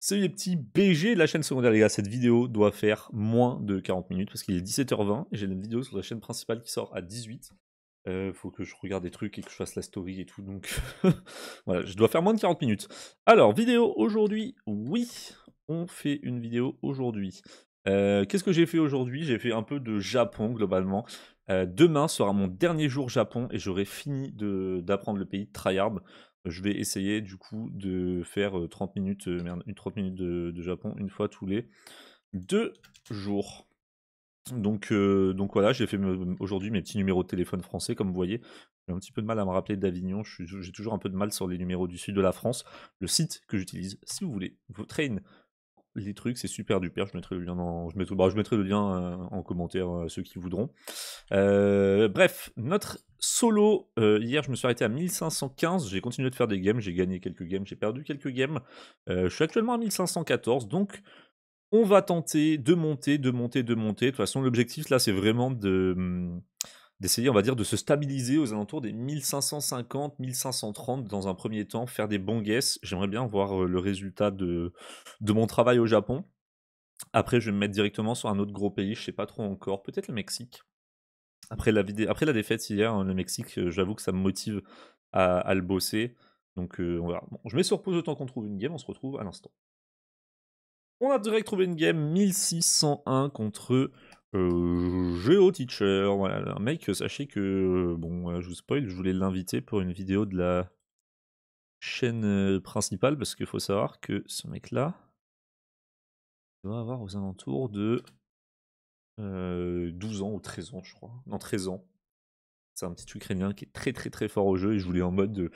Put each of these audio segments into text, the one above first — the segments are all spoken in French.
Salut les petits BG de la chaîne secondaire les gars, cette vidéo doit faire moins de 40 minutes parce qu'il est 17h20 et j'ai une vidéo sur la chaîne principale qui sort à 18. Euh, faut que je regarde des trucs et que je fasse la story et tout, donc voilà, je dois faire moins de 40 minutes. Alors, vidéo aujourd'hui, oui, on fait une vidéo aujourd'hui. Euh, qu'est-ce que j'ai fait aujourd'hui J'ai fait un peu de Japon globalement. Euh, demain sera mon dernier jour Japon et j'aurai fini d'apprendre le pays de tryhard. Je vais essayer du coup de faire 30 minutes, une de, Japon une fois tous les deux jours. Donc, voilà, j'ai fait aujourd'hui mes petits numéros de téléphone français, comme vous voyez. J'ai un petit peu de mal à me rappeler d'Avignon, j'ai toujours un peu de mal sur les numéros du sud de la France. Le site que j'utilise, si vous voulez, vous trains les trucs, c'est super duper. Je mettrai le lien, dans, je mettrai, bah, le lien euh, en commentaire euh, ceux qui voudront. Euh, bref, notre solo, hier je me suis arrêté à 1515, j'ai continué de faire des games, j'ai gagné quelques games, j'ai perdu quelques games. je suis actuellement à 1514, donc on va tenter de monter, de monter, de monter. De toute façon, l'objectif là, c'est vraiment de... Hum, d'essayer, on va dire, de se stabiliser aux alentours des 1550, 1530 dans un premier temps, faire des bons guesses. J'aimerais bien voir euh, le résultat de, de mon travail au Japon. Après, je vais me mettre directement sur un autre gros pays, je sais pas trop encore, peut-être le Mexique. Après la, vidéo, après la défaite hier, hein, le Mexique, euh, j'avoue que ça me motive à, le bosser. Donc euh, je mets sur pause autant qu'on trouve une game, on se retrouve à l'instant. On a direct trouvé une game 1601 contre euh, Géo Teacher, voilà, un mec, euh, sachez que, euh, bon, euh, je vous spoil, je voulais l'inviter pour une vidéo de la chaîne principale, parce qu'il faut savoir que ce mec-là doit avoir aux alentours de 12 ans ou 13 ans, je crois. Non, 13 ans. C'est un petit ukrainien qui est très très très fort au jeu, et je voulais en mode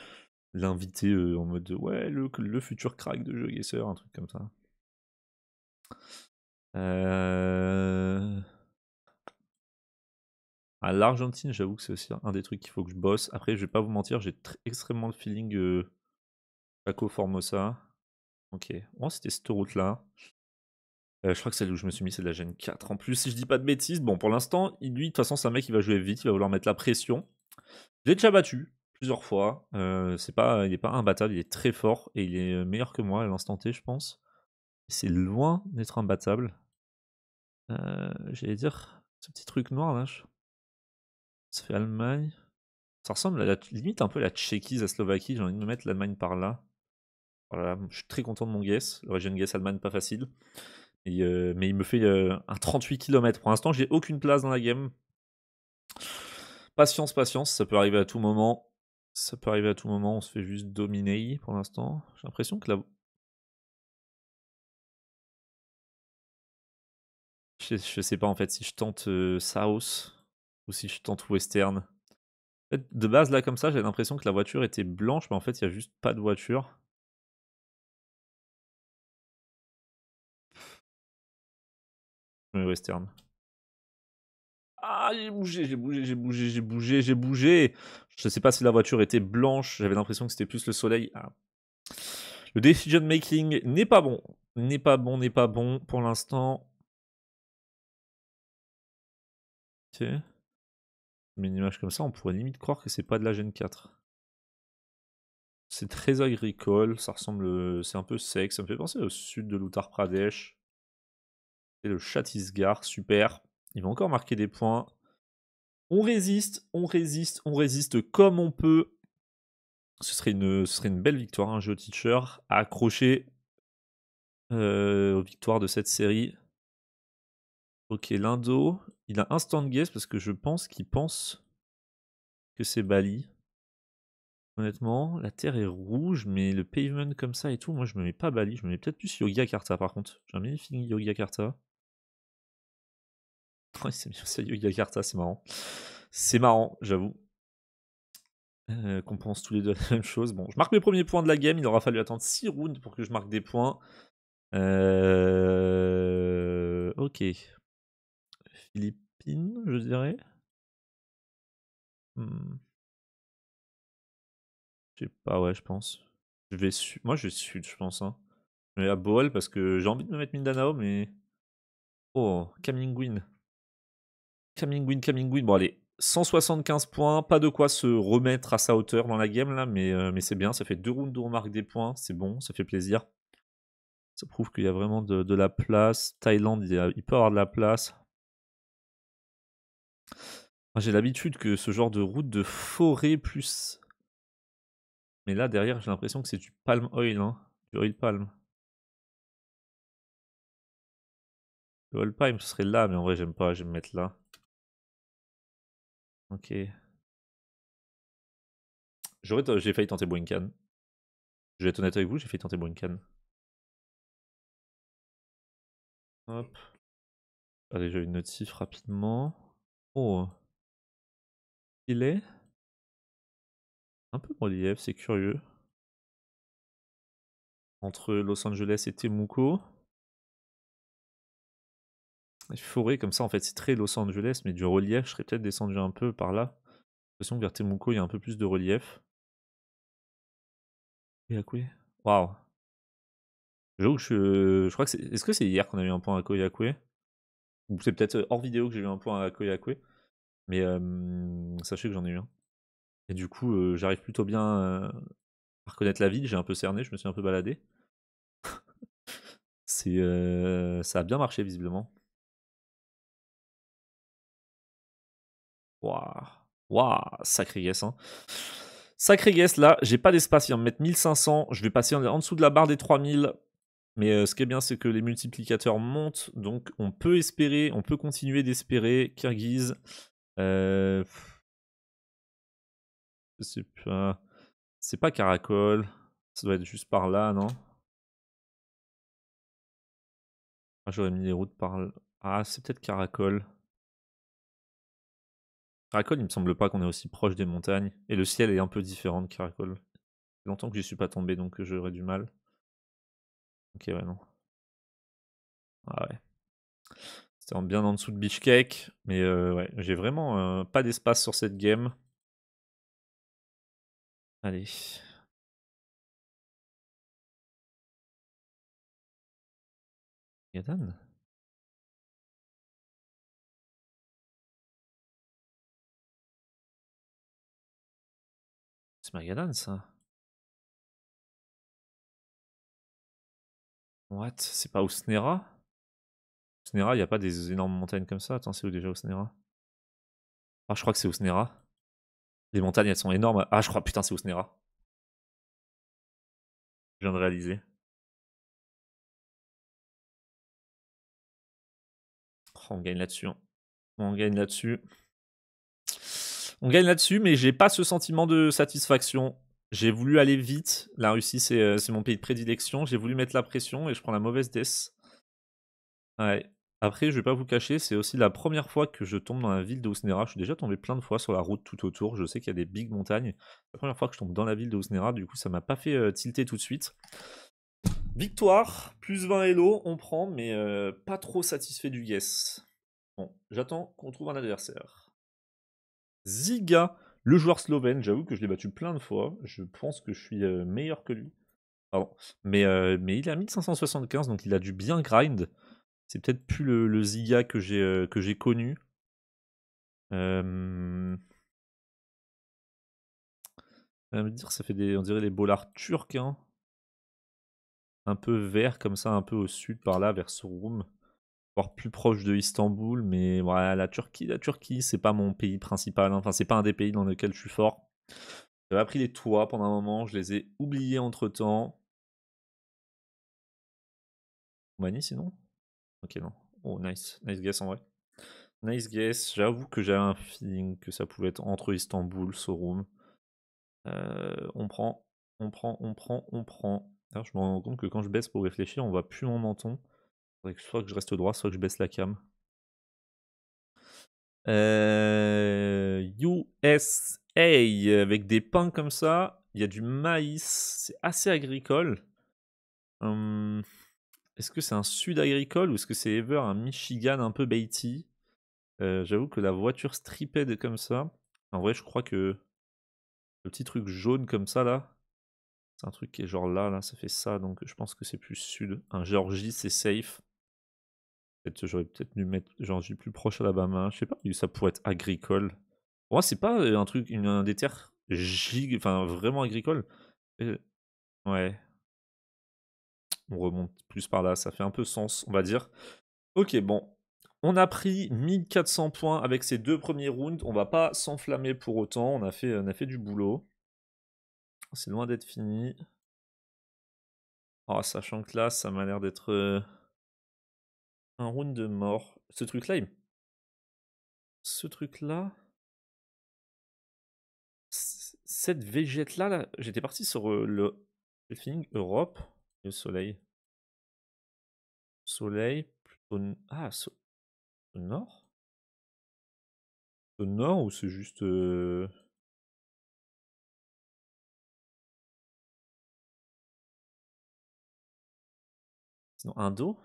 l'inviter en mode de, ouais, le, futur crack de jeu Guesser, un truc comme ça. À l'Argentine, j'avoue que c'est aussi un des trucs qu'il faut que je bosse. Après, je vais pas vous mentir, j'ai extrêmement le feeling euh, Paco Formosa. Ok, Bon, oh, c'était cette route-là. Euh, je crois que celle où je me suis mis, c'est de la Gen 4. En plus, si je dis pas de bêtises, bon, pour l'instant, lui, de toute façon, c'est un mec qui va jouer vite, il va vouloir mettre la pression. J'ai déjà battu plusieurs fois. Euh, c'est pas, il n'est pas imbattable, il est très fort et il est euh, meilleur que moi à l'instant T, je pense. C'est loin d'être imbattable. J'allais dire, ce petit truc noir là, ça fait Allemagne. Ça ressemble à la, limite un peu à la Tchéquie, à Slovaquie. J'ai envie de me mettre l'Allemagne par là. Voilà, je suis très content de mon guess. Le région Guess Allemagne, pas facile. Euh, mais il me fait euh, un 38 km. Pour l'instant, j'ai aucune place dans la game. Patience, patience. Ça peut arriver à tout moment. Ça peut arriver à tout moment. On se fait juste dominer pour l'instant. J'ai l'impression que là... Je, sais pas en fait si je tente euh, Saos. South ou si je tente western. de base, là, comme ça, j'ai l'impression que la voiture était blanche, mais en fait, il n'y a juste pas de voiture. western. Ah, j'ai bougé, j'ai bougé, j'ai bougé, j'ai bougé, j'ai bougé. Je sais pas si la voiture était blanche, j'avais l'impression que c'était plus le soleil. Ah. Le decision making n'est pas bon. N'est pas bon, n'est pas bon pour l'instant. Ok. Mais une image comme ça, on pourrait limite croire que c'est pas de la Gen 4. C'est très agricole, ça ressemble, euh, c'est un peu sec, ça me fait penser au sud de l'Uttar Pradesh. C'est le Chhattisgarh, super. Il va encore marquer des points. On résiste, on résiste, on résiste comme on peut. Ce serait une, serait une belle victoire, un hein, jeu jeu teacher, à accrocher euh, aux victoires de cette série. Ok, l'Indo, il a un instant guess parce que je pense qu'il pense que c'est Bali. Honnêtement, la terre est rouge, mais le pavement comme ça et tout, moi je me mets pas Bali, je me mets peut-être plus Yogyakarta par contre. J'ai jamais fini Yogyakarta. c'est Yogyakarta, c'est marrant. C'est marrant, j'avoue. Euh, qu'on pense tous les deux la même chose. Bon, je marque mes premiers points de la game, il aura fallu attendre 6 rounds pour que je marque des points. Euh... Ok, Philippines, je dirais. Mmh. Je sais pas, ouais, je pense. Je vais Moi, je vais sud, je pense. Hein. Mais à Boel, parce que j'ai envie de me mettre Mindanao, mais. Oh, Camingwin. Camingwin, Camingwin. Bon, allez, 175 points. Pas de quoi se remettre à sa hauteur dans la game, là, mais, euh, mais c'est bien. Ça fait deux rounds de remarque des points. C'est bon, ça fait plaisir. Ça prouve qu'il y a vraiment de, la place. Thaïlande, il, y il peut avoir de la place. J'ai l'habitude que ce genre de route de forêt plus. Mais là derrière j'ai l'impression que c'est du palm oil, hein, Du oil palm. Le oil palm ce serait là, mais en vrai j'aime pas, je vais me mettre là. Ok. J'ai failli tenter Boinkan. Je vais être honnête avec vous, j'ai failli tenter Boinkan. Hop. Allez, j'ai une notif rapidement. Oh. Il est un peu de relief, c'est curieux. Entre Los Angeles et Temuco. forêt comme ça, en fait, c'est très Los Angeles, mais du relief, je serais peut-être descendu un peu par là. de l'impression que vers Temuco, il y a un peu plus de relief. Et Waouh. Je, crois que c'est. Est-ce que c'est hier qu'on a eu un point à Koyakwe c'est peut-être euh, hors vidéo que j'ai eu un point à Koyakwe. Mais sachez que j'en ai eu un. Et du coup, j'arrive plutôt bien à reconnaître la ville. J'ai un peu cerné, je me suis un peu baladé. c'est, ça a bien marché visiblement. Waouh, waouh, sacré guess. Hein. Sacré guess, là, j'ai pas d'espace. Il va me mettre 1500. Je vais passer en dessous de la barre des 3000. Mais euh, ce qui est bien, c'est que les multiplicateurs montent, donc on peut espérer, on peut continuer d'espérer Kyrgyz. C'est euh, pas... C'est pas Caracol. Ça doit être juste par là, non ah, J'aurais mis les routes par là. Ah, c'est peut-être Caracol. Caracol, il me semble pas qu'on est aussi proche des montagnes. Et le ciel est un peu différent de Caracol. Longtemps que j'y suis pas tombé, donc euh, j'aurais du mal. Ok, ouais, non. Ah ouais. C'était bien en dessous de Bishkek. Mais ouais, j'ai vraiment pas d'espace sur cette game. Allez. Yadan C'est Magadan ça. What C'est pas Ousnera Ousnera, il n'y a pas des énormes montagnes comme ça. Attends, c'est où déjà Ousnera Ah, je crois que c'est Ousnera. Les montagnes, elles sont énormes. Ah, je crois, putain, c'est Ousnera. Je viens de réaliser. Oh, on gagne là-dessus. Hein. On gagne là-dessus. On gagne là-dessus, mais j'ai pas ce sentiment de satisfaction j'ai voulu aller vite. La Russie, euh, c'est mon pays de prédilection. J'ai voulu mettre la pression et je prends la mauvaise death. Après, je vais pas vous cacher, c'est aussi la première fois que je tombe dans la ville d'Ousnera. Je suis déjà tombé plein de fois sur la route tout autour. Je sais qu'il y a des big montagnes. La première fois que je tombe dans la ville d'Ousnera, du coup, ça m'a pas fait euh, tilter tout de suite. Victoire, plus 20 Hello, on prend, mais euh, pas trop satisfait du Guess. Bon, j'attends qu'on trouve un adversaire. Ziga, le joueur slovène, j'avoue que je l'ai battu plein de fois. Je pense que je suis euh, meilleur que lui. Pardon. Mais, euh, mais il est à 1575, donc il a dû bien grind. C'est peut-être plus le, Ziga euh, que j'ai connu. me dire, ça fait des, on dirait des bolards turcs, hein. Un peu vert comme ça, un peu au sud par là, vers room voire plus proche de Istanbul, mais voilà, la Turquie, la Turquie, c'est pas mon pays principal, hein. enfin c'est pas un des pays dans lequel je suis fort. J'avais appris les toits pendant un moment, je les ai oubliés entre temps. Roumanie sinon Ok non. Oh nice, nice guess en vrai. Nice guess, j'avoue que j'avais un feeling que ça pouvait être entre Istanbul, Sorum. Euh, on prend, on prend, on prend, on prend. Alors, je me rends compte que quand je baisse pour réfléchir, on voit plus mon menton soit que je reste droit, soit que je baisse la cam. USA euh, avec des pains comme ça. Il y a du maïs. C'est assez agricole. Hum, est-ce que c'est un sud agricole ou est-ce que c'est ever un Michigan un peu baity euh, J'avoue que la voiture est comme ça. En vrai, je crois que le petit truc jaune comme ça là, c'est un truc qui est genre là, là, ça fait ça. Donc je pense que c'est plus sud. Un Georgie, c'est safe. Peut-être, j'aurais peut-être dû mettre, genre, plus proche main je sais pas, ça pourrait être agricole. Pour moi, c'est pas euh, un truc, une, des terres gig, enfin, vraiment agricole. Euh, ouais. On remonte plus par là, ça fait un peu sens, on va dire. Ok, bon. On a pris 1400 points avec ces deux premiers rounds. On va pas s'enflammer pour autant. On a fait, on a fait du boulot. C'est loin d'être fini. Oh, sachant que là, ça m'a l'air d'être... Euh, un round de mort. Ce truc-là, Ce truc-là... Cette végète là j'étais parti sur le... thing Europe, le soleil. Soleil, plutôt... Ah, so... nord nord ou c'est juste... Euh... un Indo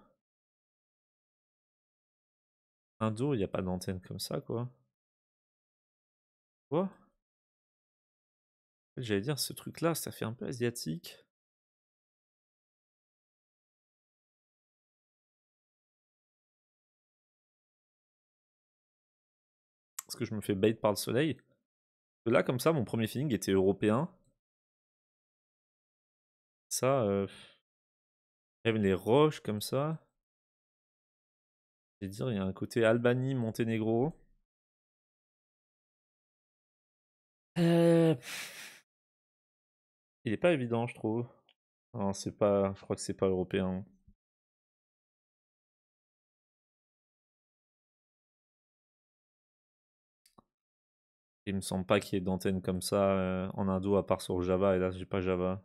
Indo, il n'y a pas d'antenne comme ça, quoi. Quoi J'allais dire, ce truc-là, ça fait un peu asiatique. Est-ce que je me fais bait par le soleil Là, comme ça, mon premier feeling était européen. Ça, euh... les roches comme ça vais dire, il y a un côté Albanie, Monténégro. Euh. Il n'est pas évident, je trouve. Non, c'est pas. Je crois que c'est pas européen. Il me semble pas qu'il y ait d'antenne comme ça euh, en Indo à part sur Java et là je j'ai pas Java.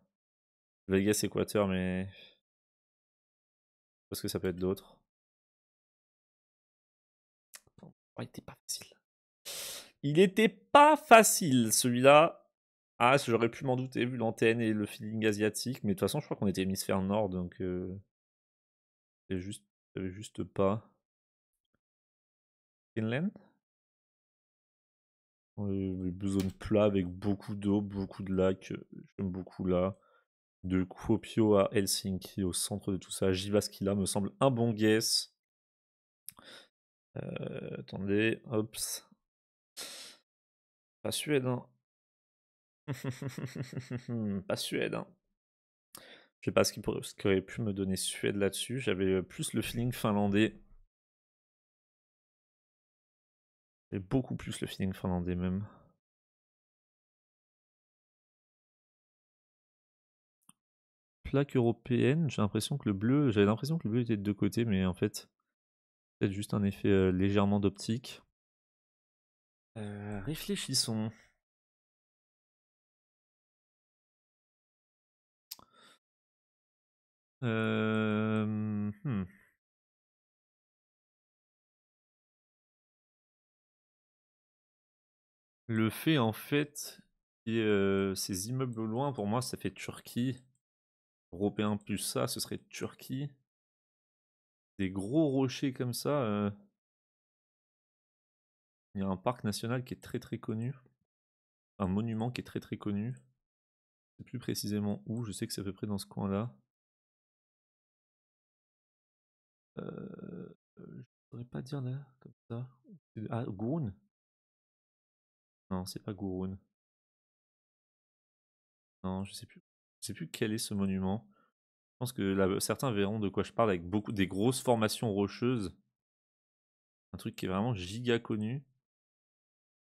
Vegas Équateur mais parce que ça peut être d'autres. Il n'était pas facile. Il n'était pas facile celui-là. Ah, j'aurais pu m'en douter vu l'antenne et le feeling asiatique, mais de toute façon, je crois qu'on était hémisphère nord, donc euh, c'est juste, juste pas. Finland oui, de plats avec beaucoup d'eau, beaucoup de lacs. Euh, j'aime beaucoup là. De Kuopio à Helsinki, au centre de tout ça. Jivaskila me semble un bon guess. Euh, attendez, Pas Suède, hein. pas Suède, hein. Je sais pas ce qui, aurait pu me donner Suède là-dessus. J'avais euh, plus le feeling finlandais. j'avais beaucoup plus le feeling finlandais même. Plaque européenne, j'ai l'impression que le bleu, j'avais l'impression que le bleu était de deux côtés, mais en fait, juste un effet légèrement d'optique. Euh, réfléchissons. Hmm. Le fait en fait, ces immeubles loin, pour moi, ça fait Turquie. Européen plus ça, ce serait Turquie des gros rochers comme ça. Euh. Il y a un parc national qui est très très connu. Un monument qui est très très connu. Je plus précisément où, je sais que c'est à peu près dans ce coin-là. Euh, je ne pas dire là, comme ça. Ah, Gouroun Non, c'est pas Gouroun. Non, je sais plus. Je sais plus quel est ce monument pense que certains verront de quoi je parle avec beaucoup des grosses formations rocheuses. Un truc qui est vraiment giga connu.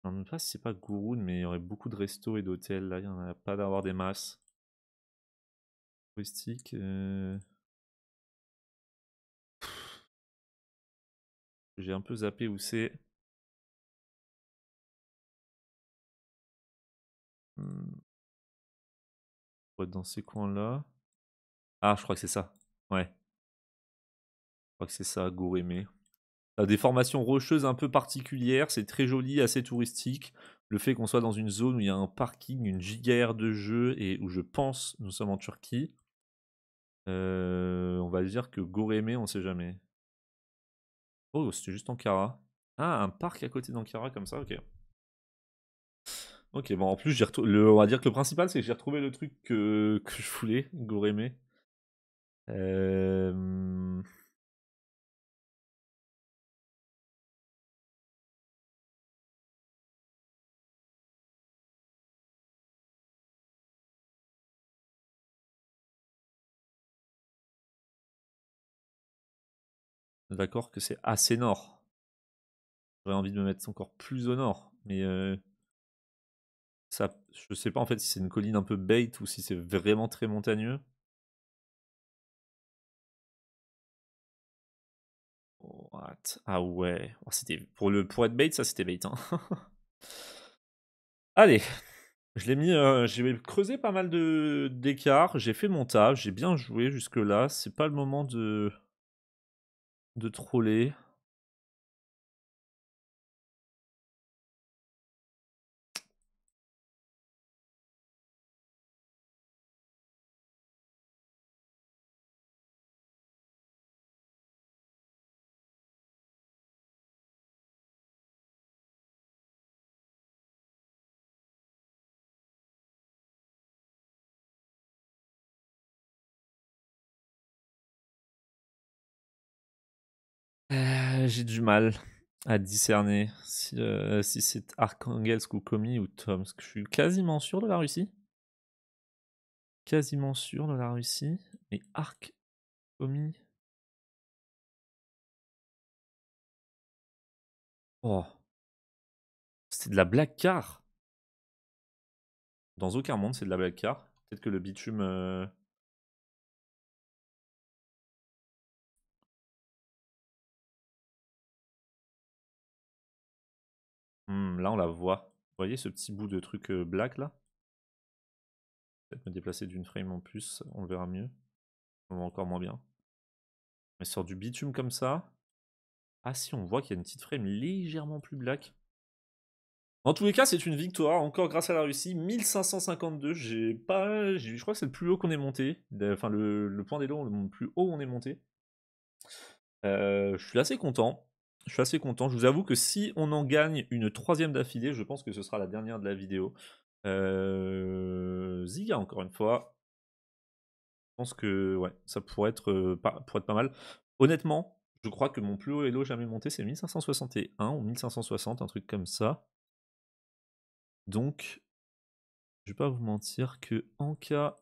Je ne sais pas si c'est pas Gurun, mais il y aurait beaucoup de restos et d'hôtels. Là, il n'y en a pas d'avoir des masses. Touristique. Euh. J'ai un peu zappé où c'est. Hmm. Dans ces coins-là. Ah, je crois que c'est ça. Ouais. Je crois que c'est ça, Ça a des formations rocheuses un peu particulières, c'est très joli, assez touristique. Le fait qu'on soit dans une zone où il y a un parking, une gigaère de jeux et où je pense nous sommes en Turquie. Euh, on va dire que Goreme, on sait jamais. Oh, c'était juste Ankara. Ah, un parc à côté d'Ankara comme ça, ok. Ok, bon, en plus, j'ai on va dire que le principal, c'est que j'ai retrouvé le truc que, je voulais, Goreme. D'accord que c'est assez nord. J'aurais envie de me mettre encore plus au nord, mais ça, je sais pas en fait si c'est une colline un peu bait ou si c'est vraiment très montagneux. Oh, ah ouais. Oh, c'était pour le pour être bait, ça c'était bait. Hein. Allez, je l'ai mis. Euh, j'ai creusé pas mal de d'écart. J'ai fait mon taf. J'ai bien joué jusque là. C'est pas le moment de de troller. j'ai du mal à discerner si, euh, c'est Arkhangelsk ou Komi ou Tomsk. Je suis quasiment sûr de la Russie. Quasiment sûr de la Russie. Mais Ark, Komi. Oh. C'est de la black car. Dans aucun monde, c'est de la black car. Peut-être que le bitume. Euh, Mmh, là, on la voit. Vous voyez ce petit bout de truc black là Peut-être me déplacer d'une frame en plus, on le verra mieux. On voit encore moins bien. Mais sort du bitume comme ça. Ah si, on voit qu'il y a une petite frame légèrement plus black. En tous les cas, c'est une victoire, encore grâce à la Russie. 1552, j'ai pas, je crois que c'est le plus haut qu'on est monté. Enfin, le, point des d'élan, le plus haut on est monté. Euh, je suis assez content. Je suis assez content. Je vous avoue que si on en gagne une troisième d'affilée, je pense que ce sera la dernière de la vidéo. Euh... Ziga, encore une fois. Je pense que ouais, ça pourrait être, euh, pas, être pas mal. Honnêtement, je crois que mon plus haut Hello jamais monté, c'est 1561 ou 1560, un truc comme ça. Donc, je vais pas vous mentir que en cas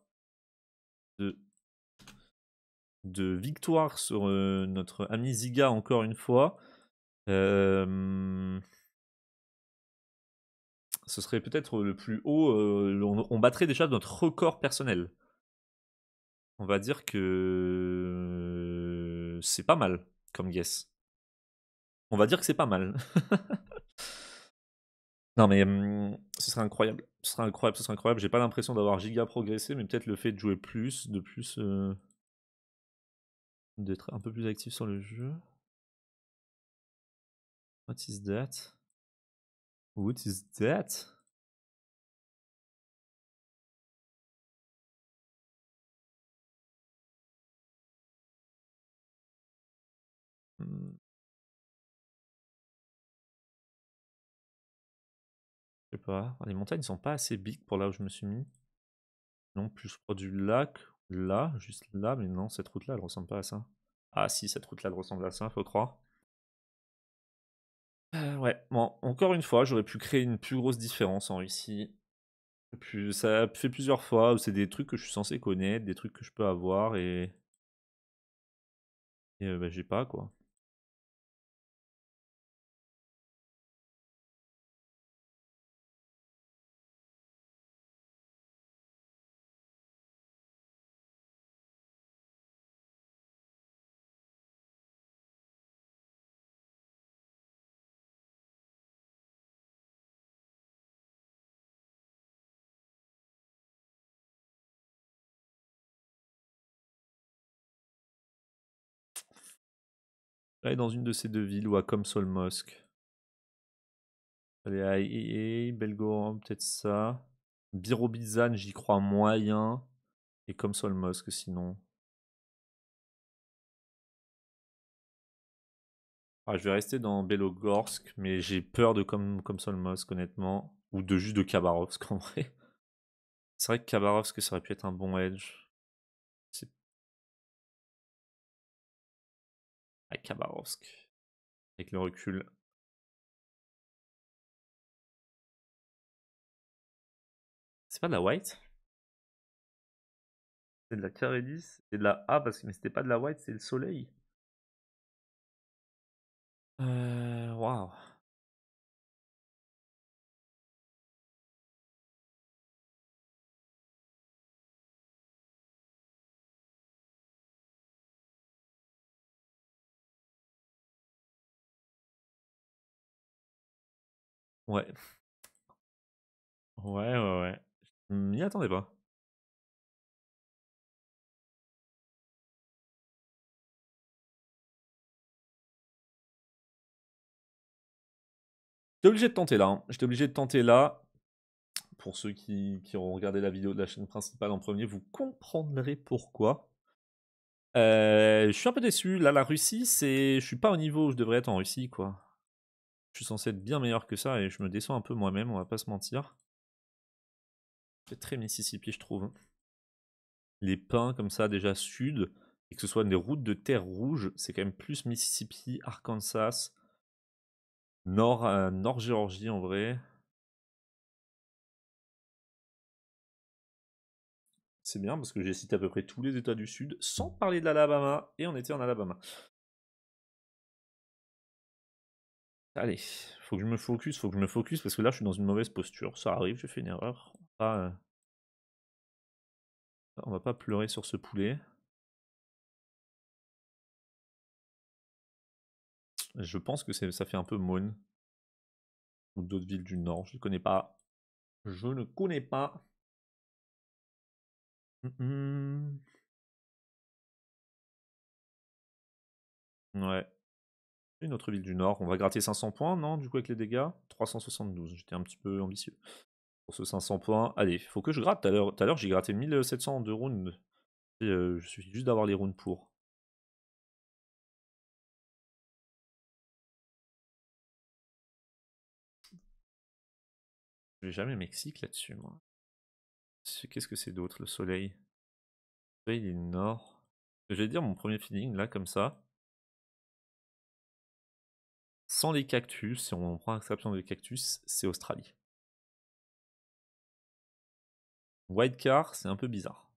de victoire sur euh, notre ami Ziga encore une fois. Ce serait peut-être le plus haut. on, battrait déjà notre record personnel. On va dire que c'est pas mal comme guess. On va dire que c'est pas mal. Non mais ce serait incroyable. Ce serait incroyable, ce serait incroyable. J'ai pas l'impression d'avoir giga progressé, mais peut-être le fait de jouer plus, de plus d'être un peu plus actif sur le jeu. What is that? What is that? Hmm. Je sais pas. Les montagnes sont pas assez big pour là où je me suis mis. Non, plus je crois du lac, là, juste là, mais non, cette route-là, elle ressemble pas à ça. Ah si, cette route-là, elle ressemble à ça, faut croire. Ah ouais, bon, encore une fois, j'aurais pu créer une plus grosse différence en Russie. Puis, ça fait plusieurs fois où c'est des trucs que je suis censé connaître, des trucs que je peux avoir et. Et bah, j'ai pas quoi. dans une de ces deux villes ou à Mosque. Allez, à IEA, Belgorod, peut-être ça. Birobizan, j'y crois moyen. Et Mosk, sinon. Ah, je vais rester dans Belogorsk, mais j'ai peur de Komsol Mosk, honnêtement. Ou de juste de Kabarovsk en vrai. C'est vrai que Khabarovsk, ça aurait pu être un bon edge. à Khabarovsk. Avec le recul. C'est pas de la white C'est de la carré 10 C'est de la A parce que mais c'était pas de la white, c'est le soleil. Euh, waouh. Wow. Ouais. Ouais, ouais, ouais. Je mmh, m'y attendais pas. J'étais obligé de tenter là. Hein. J'étais obligé de tenter là. Pour ceux qui, qui auront regardé la vidéo de la chaîne principale en premier, vous comprendrez pourquoi. Euh, je suis un peu déçu. Là, la Russie, c'est, je suis pas au niveau où je devrais être en Russie, quoi. Je suis censé être bien meilleur que ça et je me descends un peu moi-même, on va pas se mentir. C'est très Mississippi, je trouve. Hein. Les pins comme ça, déjà sud, et que ce soit des routes de terre rouge, c'est quand même plus Mississippi, Arkansas, Nord, euh, Nord Géorgie en vrai. C'est bien parce que j'ai cité à peu près tous les États du Sud sans parler de l'Alabama et on était en Alabama. Allez, faut que je me focus, faut que je me focus parce que là je suis dans une mauvaise posture. Ça arrive, j'ai fait une erreur. on va pas euh, pleurer sur ce poulet. Je pense que ça fait un peu Moon ou d'autres villes du Nord. Je ne connais pas. Je ne connais pas. Ouais notre ville du Nord. On va gratter 500 points, non Du coup, avec les dégâts 372. J'étais un petit peu ambitieux. Pour ce 500 points, allez, faut que je gratte. Tout à l'heure, j'ai gratté 1700 de runes il euh, je suffit juste d'avoir les runes pour. j'ai jamais Mexique là-dessus, moi. Qu'est-ce que c'est d'autre, le soleil soleil du Nord. Je vais dire mon premier feeling, là, comme ça. Sans les cactus, si on prend l'exception des cactus, c'est Australie. car, c'est un peu bizarre.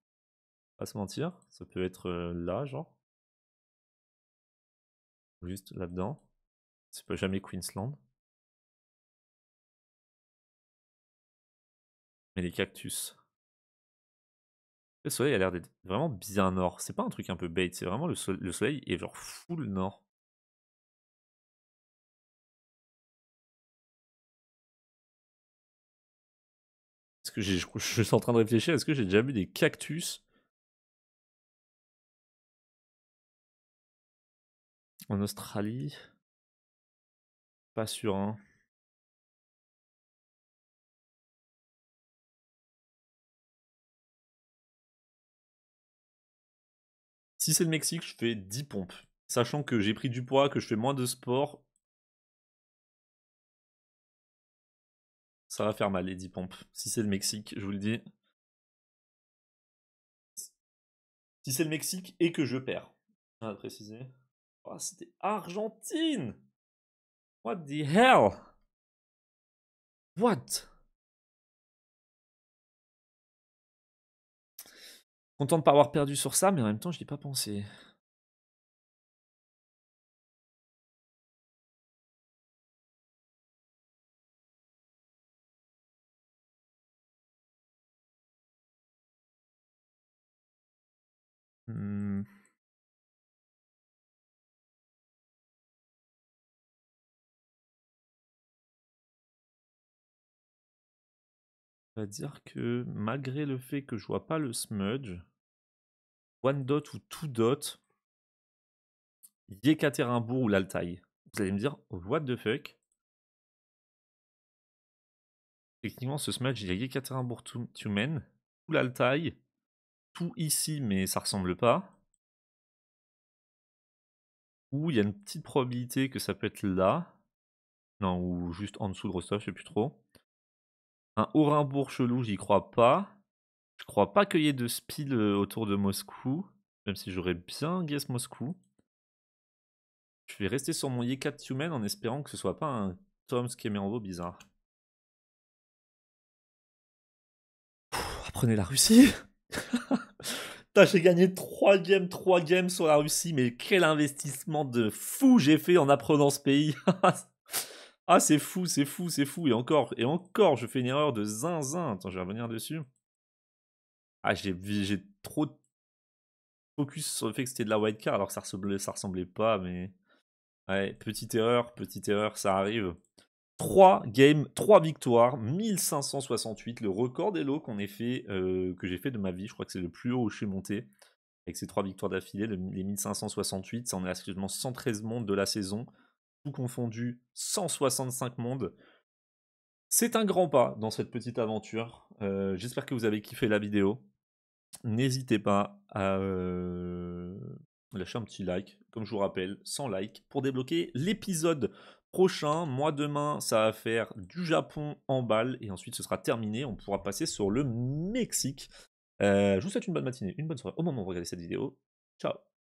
Pas se mentir, ça peut être euh, là, genre. Juste là-dedans. C'est pas jamais Queensland. Mais les cactus. Le soleil a l'air d'être vraiment bien nord. C'est pas un truc un peu bait, c'est vraiment le soleil, le soleil est genre full nord. je, suis en train de réfléchir, est-ce que j'ai déjà vu des cactus en Australie Pas sûr, hein. Si c'est le Mexique, je fais 10 pompes. Sachant que j'ai pris du poids, que je fais moins de sport, Ça va faire mal les Pompe. Si c'est le Mexique, je vous le dis. Si c'est le Mexique et que je perds. va préciser. Oh, c'était Argentine What the hell What Content de pas avoir perdu sur ça, mais en même temps, je n'y ai pas pensé. Mmh. On va dire que malgré le fait que je vois pas le smudge, one dot ou two dot, Yekaterinbourg ou l'Altaï. Vous allez me dire, what the fuck Techniquement, ce smudge, il y a Yekaterinbourg Tumen ou l'Altaï ici, mais ça ressemble pas. Ou il y a une petite probabilité que ça peut être là. Non, ou juste en dessous de Rostov, je sais plus trop. Un Orenbourg chelou, j'y crois pas. Je crois pas qu'il y ait de spill euh, autour de Moscou, même si j'aurais bien guess Moscou. Je vais rester sur mon Yekat human en espérant que ce soit pas un Tom's haut bizarre. apprenez la Russie j'ai gagné 3 games, 3 games sur la Russie, mais quel investissement de fou j'ai fait en apprenant ce pays. ah, c'est fou, c'est fou, c'est fou. Et encore, et encore, je fais une erreur de zinzin. Attends, je vais revenir dessus. Ah, j'ai trop focus sur le fait que c'était de la white car alors que ça ressemblait, ça ressemblait pas, mais... Ouais, petite erreur, petite erreur, ça arrive. 3 games, 3 victoires, 1568, le record des lots euh, que j'ai fait de ma vie. Je crois que c'est le plus haut où j'ai monté. Avec ces 3 victoires d'affilée, les 1568, ça en est à 113 mondes de la saison. Tout confondu, 165 mondes. C'est un grand pas dans cette petite aventure. Euh, j'espère que vous avez kiffé la vidéo. N'hésitez pas à euh, lâcher un petit like, comme je vous rappelle, 100 likes, pour débloquer l'épisode prochain. mois demain, ça va faire du Japon en balle. Et ensuite, ce sera terminé. On pourra passer sur le Mexique. Euh, je vous souhaite une bonne matinée, une bonne soirée. Au moment où vous regardez cette vidéo, ciao